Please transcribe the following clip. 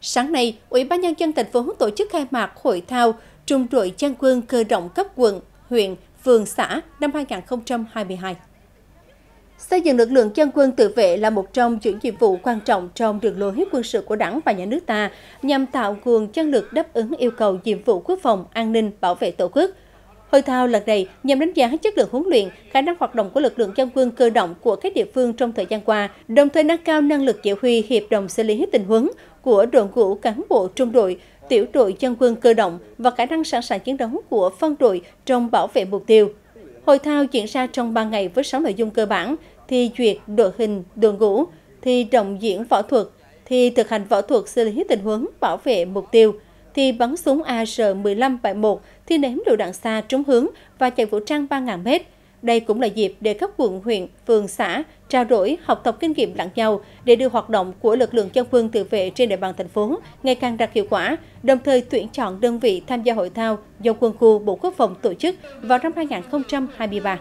Sáng nay, Ủy ban nhân dân thành phố tổ chức khai mạc hội thao Trung đội Trang quân cơ động cấp quận, huyện, phường, xã năm 2022. Xây dựng lực lượng dân quân tự vệ là một trong những nhiệm vụ quan trọng trong đường lối quân sự của Đảng và Nhà nước ta, nhằm tạo nguồn chân lực đáp ứng yêu cầu nhiệm vụ quốc phòng, an ninh, bảo vệ Tổ quốc – Hội thao lần này nhằm đánh giá chất lượng huấn luyện, khả năng hoạt động của lực lượng dân quân cơ động của các địa phương trong thời gian qua, đồng thời nâng cao năng lực chỉ huy hiệp đồng xử lý tình huống của đội ngũ cán bộ trung đội, tiểu đội dân quân cơ động và khả năng sẵn sàng chiến đấu của phân đội trong bảo vệ mục tiêu. Hội thao diễn ra trong 3 ngày với 6 nội dung cơ bản, thi duyệt đội hình, đội ngũ, thi đồng diễn võ thuật, thi thực hành võ thuật xử lý tình huống bảo vệ mục tiêu – thì bắn súng AR-15-71 thi ném lựu đạn xa trúng hướng và chạy vũ trang 3.000m. Đây cũng là dịp để các quận, huyện, phường, xã trao đổi, học tập kinh nghiệm lẫn nhau để đưa hoạt động của lực lượng dân quân tự vệ trên địa bàn thành phố ngày càng đạt hiệu quả, đồng thời tuyển chọn đơn vị tham gia hội thao do quân khu Bộ Quốc phòng tổ chức vào năm 2023.